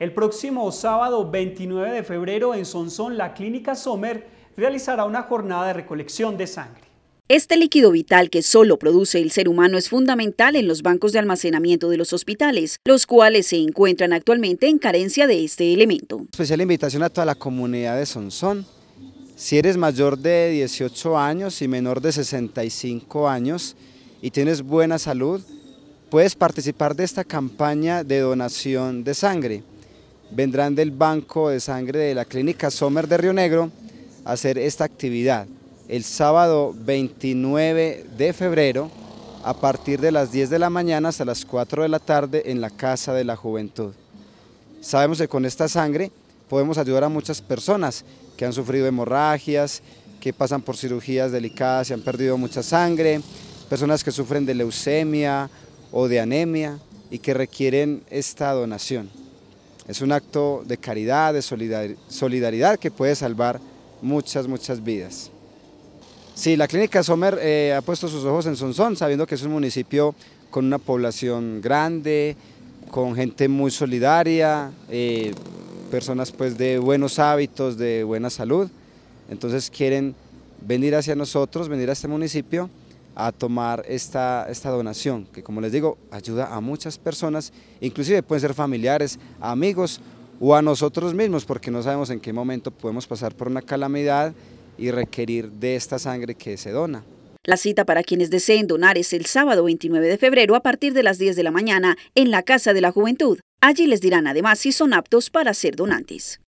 El próximo sábado 29 de febrero en Sonsón, la clínica Sommer realizará una jornada de recolección de sangre. Este líquido vital que solo produce el ser humano es fundamental en los bancos de almacenamiento de los hospitales, los cuales se encuentran actualmente en carencia de este elemento. Especial invitación a toda la comunidad de Sonsón. Si eres mayor de 18 años y menor de 65 años y tienes buena salud, puedes participar de esta campaña de donación de sangre vendrán del Banco de Sangre de la Clínica Sommer de Río Negro a hacer esta actividad el sábado 29 de febrero a partir de las 10 de la mañana hasta las 4 de la tarde en la Casa de la Juventud. Sabemos que con esta sangre podemos ayudar a muchas personas que han sufrido hemorragias, que pasan por cirugías delicadas y han perdido mucha sangre, personas que sufren de leucemia o de anemia y que requieren esta donación. Es un acto de caridad, de solidaridad que puede salvar muchas, muchas vidas. Sí, la clínica Sommer eh, ha puesto sus ojos en Sonsón, sabiendo que es un municipio con una población grande, con gente muy solidaria, eh, personas pues de buenos hábitos, de buena salud. Entonces quieren venir hacia nosotros, venir a este municipio a tomar esta, donación, que como les digo, ayuda a muchas personas, inclusive pueden ser familiares, amigos o a nosotros mismos, porque no sabemos en qué momento podemos pasar por una calamidad y requerir de esta sangre que se dona. La cita para quienes deseen donar es el sábado 29 de febrero a partir de las 10 de la mañana en la Casa de la Juventud. Allí les dirán además si son aptos para ser donantes.